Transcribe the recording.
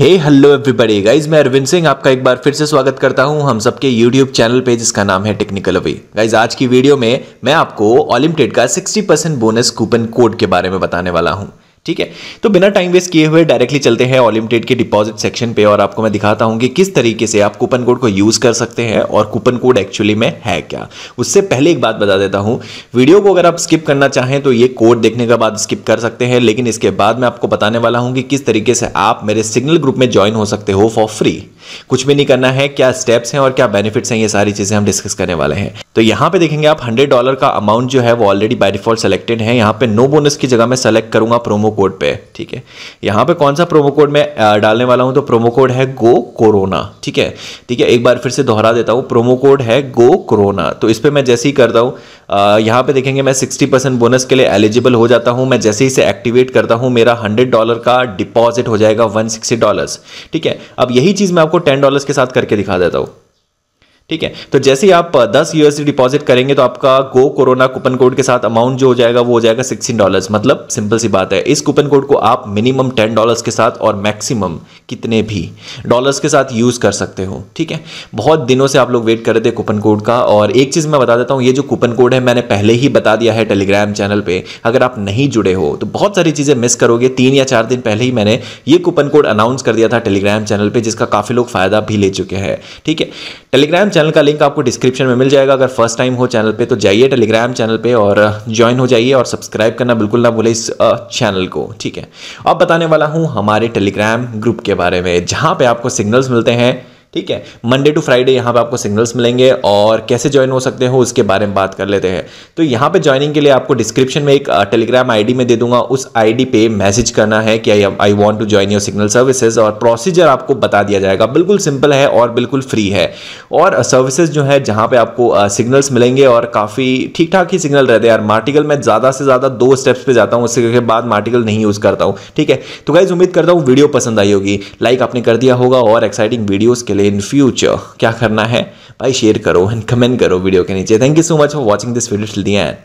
हे hello everybody guys मैं अरविंद सिंह आपका एक बार फिर से स्वागत करता हूं हम सबके यूट्यूब चैनल पे जिसका नाम है टेक्निकल अवे गाइज आज की वीडियो में मैं आपको ओलिमटेड का 60% बोनस कूपन कोड के बारे में बताने वाला हूं ठीक है तो बिना टाइम वेस्ट किए हुए डायरेक्टली चलते हैं ऑलिमिटेड के डिपॉजिट सेक्शन पे और आपको मैं दिखाता हूं कि किस तरीके से आप कूपन कोड को यूज़ कर सकते हैं और कूपन कोड एक्चुअली में है क्या उससे पहले एक बात बता देता हूं वीडियो को अगर आप स्किप करना चाहें तो ये कोड देखने के बाद स्किप कर सकते हैं लेकिन इसके बाद मैं आपको बताने वाला हूं कि किस तरीके से आप मेरे सिग्नल ग्रुप में ज्वाइन हो सकते हो फॉर फ्री कुछ भी नहीं करना है क्या स्टेप्स हैं और क्या बेनिफिट्स हैं ये सारी चीज़ें हम डिस्कस करने वाले हैं तो यहाँ पे देखेंगे आप हंड्रेड डॉलर का अमाउंट जो है वो ऑलरेडी बाय डिफॉल्ट सेलेक्टेड है यहाँ पे नो बोनस की जगह मैं सेलेक्ट करूंगा प्रोमो कोड पे ठीक है यहाँ पे कौन सा प्रोमो कोड मैं डालने वाला हूँ तो प्रोमो कोड है गो कोरोना ठीक है ठीक है एक बार फिर से दोहरा देता हूँ प्रोमो कोड है गो कोरोना तो इस पर मैं जैसे ही करता हूँ यहाँ पे देखेंगे मैं 60 परसेंट बोनस के लिए एलिजिबल हो जाता हूँ मैं जैसे ही इसे एक्टिवेट करता हूँ मेरा 100 डॉलर का डिपॉजिट हो जाएगा 160 डॉलर्स ठीक है अब यही चीज़ मैं आपको 10 डॉलर्स के साथ करके दिखा देता हूँ ठीक है तो जैसे ही आप uh, दस यूएस डिपॉजिट करेंगे तो आपका गो कोरोना कूपन कोड के साथ अमाउंट जो हो जाएगा वो हो जाएगा सिक्सटीन डॉलर्स मतलब सिंपल सी बात है इस कूपन कोड को आप मिनिमम टेन डॉलर्स के साथ और मैक्सिमम कितने भी डॉलर्स के साथ यूज़ कर सकते हो ठीक है बहुत दिनों से आप लोग वेट कर रहे थे कूपन कोड का और एक चीज़ मैं बता देता हूँ ये जो कूपन कोड है मैंने पहले ही बता दिया है टेलीग्राम चैनल पर अगर आप नहीं जुड़े हो तो बहुत सारी चीज़ें मिस करोगे तीन या चार दिन पहले ही मैंने ये कूपन कोड अनाउंस कर दिया था टेलीग्राम चैनल पर जिसका काफ़ी लोग फ़ायदा भी ले चुके हैं ठीक है टेलीग्राम चैनल का लिंक आपको डिस्क्रिप्शन में मिल जाएगा अगर फर्स्ट टाइम हो चैनल पे तो जाइए टेलीग्राम चैनल पे और ज्वाइन uh, हो जाइए और सब्सक्राइब करना बिल्कुल ना भूले इस चैनल uh, को ठीक है अब बताने वाला हूँ हमारे टेलीग्राम ग्रुप के बारे में जहाँ पर आपको सिग्नल्स मिलते हैं ठीक है मंडे टू फ्राइडे यहाँ पे आपको सिग्नल्स मिलेंगे और कैसे ज्वाइन हो सकते हो उसके बारे में बात कर लेते हैं तो यहाँ पे ज्वाइनिंग के लिए आपको डिस्क्रिप्शन में एक टेलीग्राम आईडी में दे दूंगा उस आईडी पे मैसेज करना है कि I I want to join your signal services और प्रोसीजर आपको बता दिया जाएगा बिल्कुल सिंपल है और बिल्कुल फ्री है और सर्विसेज जो है जहाँ पर आपको सिग्नल्स मिलेंगे और काफ़ी ठीक ठाक ही सिग्नल रहते हैं यार मार्टिकल मैं ज़्यादा से ज़्यादा दो स्टेप्स पर जाता हूँ उसके बाद मार्टिकल नहीं यूज़ करता हूँ ठीक है तो गाइज उम्मीद करता हूँ वीडियो पसंद आई होगी लाइक आपने कर दिया होगा और एक्साइटिंग वीडियोज़ के लिए लिए इन फ्यूचर क्या करना है भाई शेयर करो एंड कमेंट करो वीडियो के नीचे thank you so much for watching this video the and